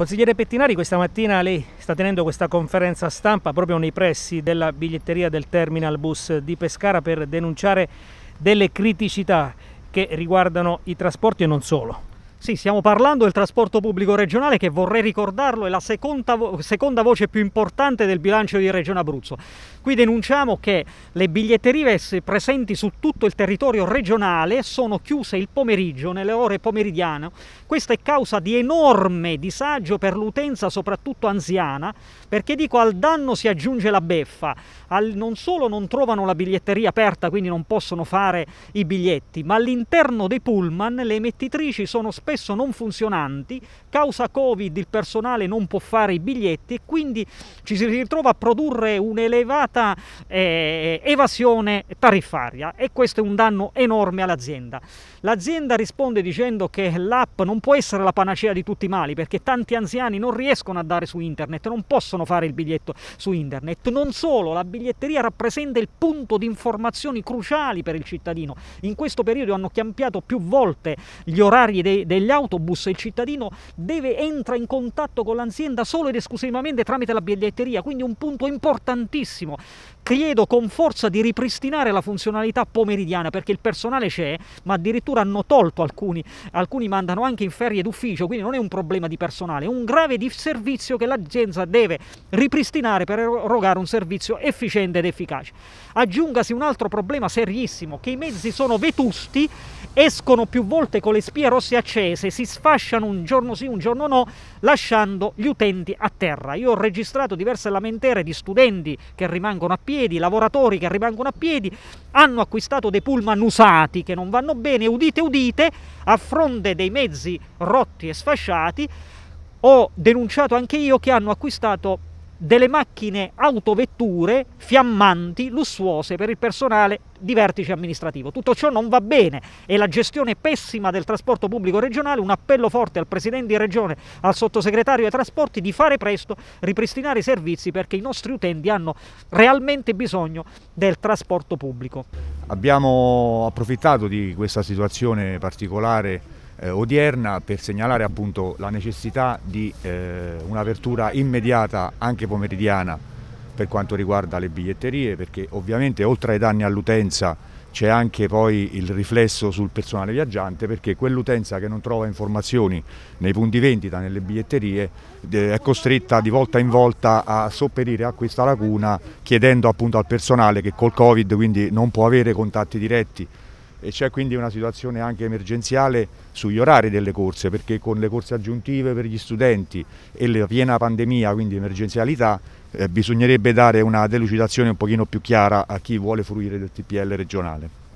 Consigliere Pettinari, questa mattina lei sta tenendo questa conferenza stampa proprio nei pressi della biglietteria del terminal bus di Pescara per denunciare delle criticità che riguardano i trasporti e non solo. Sì, stiamo parlando del trasporto pubblico regionale che vorrei ricordarlo è la seconda, vo seconda, voce più importante del bilancio di Regione Abruzzo. Qui denunciamo che le biglietterie presenti su tutto il territorio regionale sono chiuse il pomeriggio, nelle ore pomeridiane. Questo è causa di enorme disagio per l'utenza, soprattutto anziana, perché dico al danno si aggiunge la beffa. Al, non solo non trovano la biglietteria aperta, quindi non possono fare i biglietti, ma all'interno dei pullman le emettitrici sono spesso spesso non funzionanti, causa Covid il personale non può fare i biglietti e quindi ci si ritrova a produrre un'elevata eh, evasione tariffaria e questo è un danno enorme all'azienda. L'azienda risponde dicendo che l'app non può essere la panacea di tutti i mali perché tanti anziani non riescono a dare su internet, non possono fare il biglietto su internet. Non solo, la biglietteria rappresenta il punto di informazioni cruciali per il cittadino. In questo periodo hanno cambiato più volte gli orari dei, dei gli autobus il cittadino deve, entra in contatto con l'azienda solo ed esclusivamente tramite la biglietteria, quindi un punto importantissimo. Chiedo con forza di ripristinare la funzionalità pomeridiana perché il personale c'è, ma addirittura hanno tolto alcuni, alcuni mandano anche in ferie d'ufficio, quindi non è un problema di personale, è un grave disservizio che l'azienda deve ripristinare per erogare un servizio efficiente ed efficace. Aggiungasi un altro problema serissimo, che i mezzi sono vetusti, escono più volte con le spie rosse accese, imprese si sfasciano un giorno sì, un giorno no, lasciando gli utenti a terra. Io ho registrato diverse lamentere di studenti che rimangono a piedi, lavoratori che rimangono a piedi, hanno acquistato dei pullman usati che non vanno bene, udite udite, a fronte dei mezzi rotti e sfasciati, ho denunciato anche io che hanno acquistato delle macchine autovetture fiammanti, lussuose per il personale di vertice amministrativo. Tutto ciò non va bene e la gestione pessima del trasporto pubblico regionale, un appello forte al Presidente di Regione, al Sottosegretario ai Trasporti di fare presto, ripristinare i servizi perché i nostri utenti hanno realmente bisogno del trasporto pubblico. Abbiamo approfittato di questa situazione particolare eh, odierna per segnalare appunto la necessità di eh, un'apertura immediata anche pomeridiana per quanto riguarda le biglietterie perché ovviamente oltre ai danni all'utenza c'è anche poi il riflesso sul personale viaggiante perché quell'utenza che non trova informazioni nei punti vendita, nelle biglietterie, eh, è costretta di volta in volta a sopperire a questa lacuna chiedendo appunto al personale che col Covid quindi non può avere contatti diretti e c'è quindi una situazione anche emergenziale sugli orari delle corse perché con le corse aggiuntive per gli studenti e la piena pandemia, quindi emergenzialità, eh, bisognerebbe dare una delucidazione un pochino più chiara a chi vuole fruire del TPL regionale.